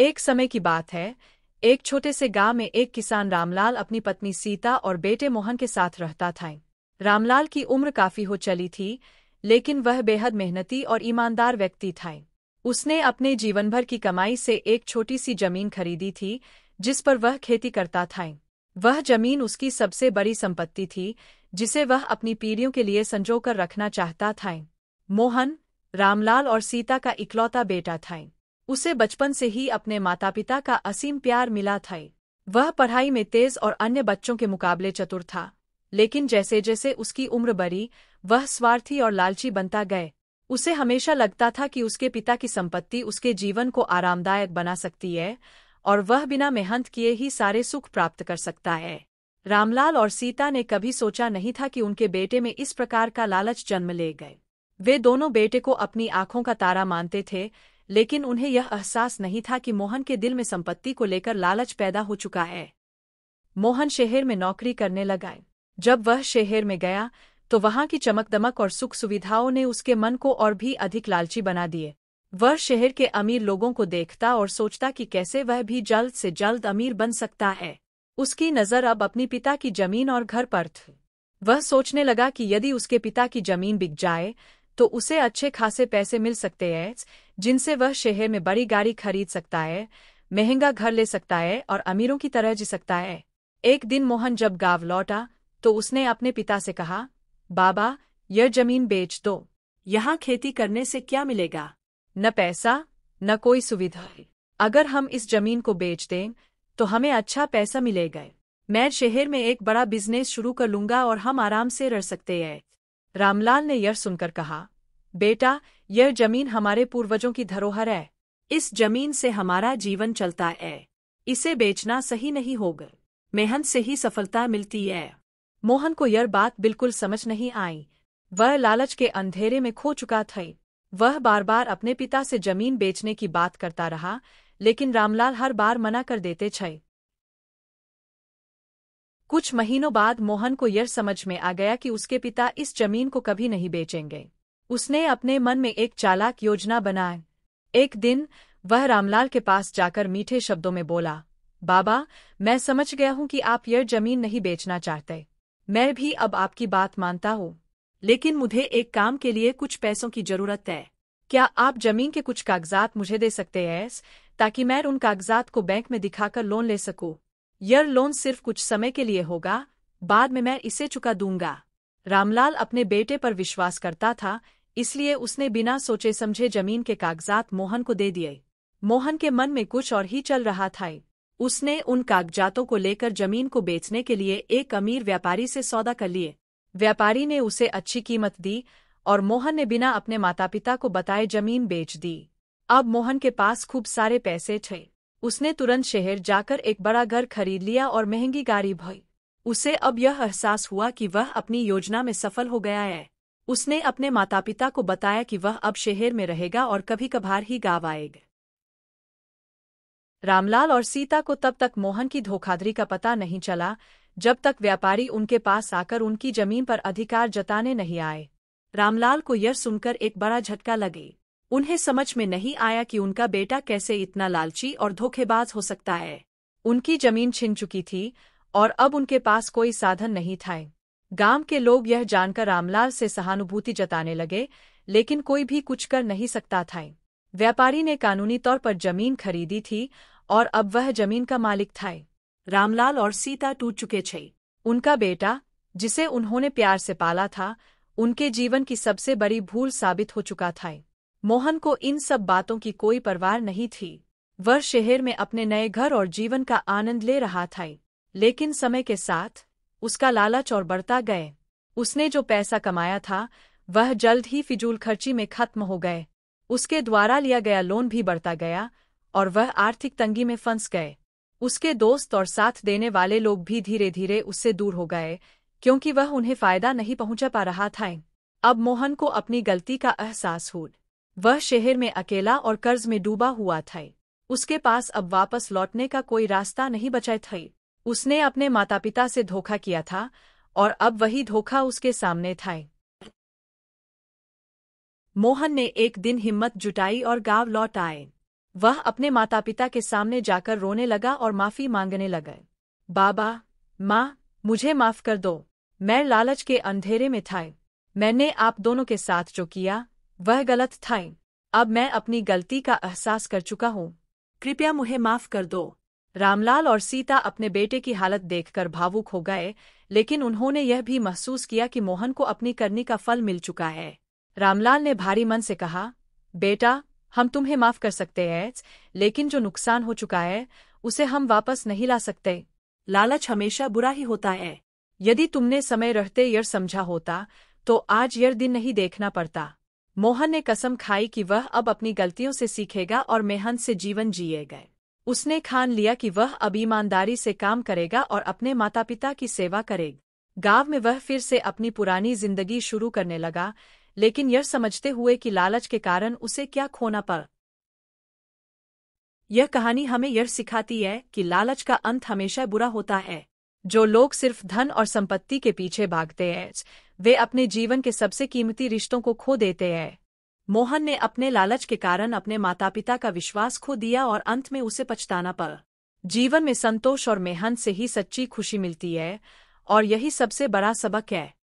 एक समय की बात है एक छोटे से गांव में एक किसान रामलाल अपनी पत्नी सीता और बेटे मोहन के साथ रहता था रामलाल की उम्र काफी हो चली थी लेकिन वह बेहद मेहनती और ईमानदार व्यक्ति था उसने अपने जीवन भर की कमाई से एक छोटी सी जमीन खरीदी थी जिस पर वह खेती करता था वह जमीन उसकी सबसे बड़ी संपत्ति थी जिसे वह अपनी पीढ़ियों के लिए संजोकर रखना चाहता था मोहन रामलाल और सीता का इकलौता बेटा था उसे बचपन से ही अपने माता पिता का असीम प्यार मिला था वह पढ़ाई में तेज और अन्य बच्चों के मुकाबले चतुर था लेकिन जैसे जैसे उसकी उम्र बढ़ी वह स्वार्थी और लालची बनता गए उसे हमेशा लगता था कि उसके पिता की संपत्ति उसके जीवन को आरामदायक बना सकती है और वह बिना मेहनत किए ही सारे सुख प्राप्त कर सकता है रामलाल और सीता ने कभी सोचा नहीं था कि उनके बेटे में इस प्रकार का लालच जन्म ले गए वे दोनों बेटे को अपनी आंखों का तारा मानते थे लेकिन उन्हें यह एहसास नहीं था कि मोहन के दिल में संपत्ति को लेकर लालच पैदा हो चुका है मोहन शहर में नौकरी करने लगा जब वह शहर में गया तो वहां की चमक दमक और सुख सुविधाओं ने उसके मन को और भी अधिक लालची बना दिए वह शहर के अमीर लोगों को देखता और सोचता कि कैसे वह भी जल्द से जल्द अमीर बन सकता है उसकी नज़र अब अपने पिता की जमीन और घर पर थी वह सोचने लगा कि यदि उसके पिता की जमीन बिक जाए तो उसे अच्छे खासे पैसे मिल सकते हैं जिनसे वह शहर में बड़ी गाड़ी खरीद सकता है महंगा घर ले सकता है और अमीरों की तरह जी सकता है एक दिन मोहन जब गांव लौटा तो उसने अपने पिता से कहा बाबा यह जमीन बेच दो यहाँ खेती करने से क्या मिलेगा न पैसा न कोई सुविधा अगर हम इस जमीन को बेच दें तो हमें अच्छा पैसा मिलेगा मैं शहर में एक बड़ा बिजनेस शुरू कर लूंगा और हम आराम से रह सकते हैं रामलाल ने यह सुनकर कहा बेटा यह जमीन हमारे पूर्वजों की धरोहर है इस जमीन से हमारा जीवन चलता है इसे बेचना सही नहीं होगा मेहनत से ही सफलता मिलती है मोहन को यह बात बिल्कुल समझ नहीं आई वह लालच के अंधेरे में खो चुका था वह बार बार अपने पिता से जमीन बेचने की बात करता रहा लेकिन रामलाल हर बार मना कर देते छे कुछ महीनों बाद मोहन को यह समझ में आ गया कि उसके पिता इस जमीन को कभी नहीं बेचेंगे उसने अपने मन में एक चालाक योजना बनाए एक दिन वह रामलाल के पास जाकर मीठे शब्दों में बोला बाबा मैं समझ गया हूं कि आप यह जमीन नहीं बेचना चाहते मैं भी अब आपकी बात मानता हूं लेकिन मुझे एक काम के लिए कुछ पैसों की जरूरत है क्या आप जमीन के कुछ कागजात मुझे दे सकते हैं ताकि मैं उन कागजात को बैंक में दिखाकर लोन ले सकूं? यह लोन सिर्फ कुछ समय के लिए होगा बाद में मैं इसे चुका दूंगा रामलाल अपने बेटे पर विश्वास करता था इसलिए उसने बिना सोचे समझे जमीन के कागजात मोहन को दे दिए मोहन के मन में कुछ और ही चल रहा था उसने उन कागजातों को लेकर जमीन को बेचने के लिए एक अमीर व्यापारी से सौदा कर लिए व्यापारी ने उसे अच्छी कीमत दी और मोहन ने बिना अपने माता पिता को बताए जमीन बेच दी अब मोहन के पास खूब सारे पैसे थे उसने तुरंत शहर जाकर एक बड़ा घर खरीद लिया और महंगी गाड़ी भई उसे अब यह एहसास हुआ कि वह अपनी योजना में सफल हो गया है उसने अपने माता पिता को बताया कि वह अब शहर में रहेगा और कभी कभार ही गाँव आएगा रामलाल और सीता को तब तक मोहन की धोखाधड़ी का पता नहीं चला जब तक व्यापारी उनके पास आकर उनकी जमीन पर अधिकार जताने नहीं आए रामलाल को यह सुनकर एक बड़ा झटका लगे उन्हें समझ में नहीं आया कि उनका बेटा कैसे इतना लालची और धोखेबाज हो सकता है उनकी जमीन छिन चुकी थी और अब उनके पास कोई साधन नहीं था गांव के लोग यह जानकर रामलाल से सहानुभूति जताने लगे लेकिन कोई भी कुछ कर नहीं सकता था व्यापारी ने कानूनी तौर पर जमीन खरीदी थी और अब वह जमीन का मालिक था रामलाल और सीता टूट चुके थे उनका बेटा जिसे उन्होंने प्यार से पाला था उनके जीवन की सबसे बड़ी भूल साबित हो चुका था मोहन को इन सब बातों की कोई परवाह नहीं थी वह शहर में अपने नए घर और जीवन का आनंद ले रहा था लेकिन समय के साथ उसका लालच और बढ़ता गए उसने जो पैसा कमाया था वह जल्द ही फिजूल खर्ची में खत्म हो गए उसके द्वारा लिया गया लोन भी बढ़ता गया और वह आर्थिक तंगी में फंस गए उसके दोस्त और साथ देने वाले लोग भी धीरे धीरे उससे दूर हो गए क्योंकि वह उन्हें फायदा नहीं पहुंचा पा रहा था अब मोहन को अपनी गलती का एहसास हो वह शहर में अकेला और कर्ज में डूबा हुआ था उसके पास अब वापस लौटने का कोई रास्ता नहीं बचा था उसने अपने माता पिता से धोखा किया था और अब वही धोखा उसके सामने था मोहन ने एक दिन हिम्मत जुटाई और गांव लौट आए वह अपने माता पिता के सामने जाकर रोने लगा और माफी मांगने लगा बाबा माँ मुझे माफ कर दो मैं लालच के अंधेरे में था मैंने आप दोनों के साथ जो किया वह गलत था अब मैं अपनी गलती का एहसास कर चुका हूँ कृपया मुझे माफ कर दो रामलाल और सीता अपने बेटे की हालत देखकर भावुक हो गए लेकिन उन्होंने यह भी महसूस किया कि मोहन को अपनी करनी का फल मिल चुका है रामलाल ने भारी मन से कहा बेटा हम तुम्हें माफ कर सकते हैं लेकिन जो नुकसान हो चुका है उसे हम वापस नहीं ला सकते लालच हमेशा बुरा ही होता है यदि तुमने समय रहते यर समझा होता तो आज यर दिन नहीं देखना पड़ता मोहन ने कसम खाई कि वह अब अपनी गलतियों से सीखेगा और मेहन से जीवन जिएगा उसने खान लिया कि वह अब ईमानदारी से काम करेगा और अपने माता पिता की सेवा करेगा गांव में वह फिर से अपनी पुरानी जिंदगी शुरू करने लगा लेकिन यह समझते हुए कि लालच के कारण उसे क्या खोना पड़ यह कहानी हमें यह सिखाती है कि लालच का अंत हमेशा बुरा होता है जो लोग सिर्फ धन और संपत्ति के पीछे भागते हैं वे अपने जीवन के सबसे कीमती रिश्तों को खो देते हैं मोहन ने अपने लालच के कारण अपने माता पिता का विश्वास खो दिया और अंत में उसे पछताना पड़ा जीवन में संतोष और मेहनत से ही सच्ची खुशी मिलती है और यही सबसे बड़ा सबक है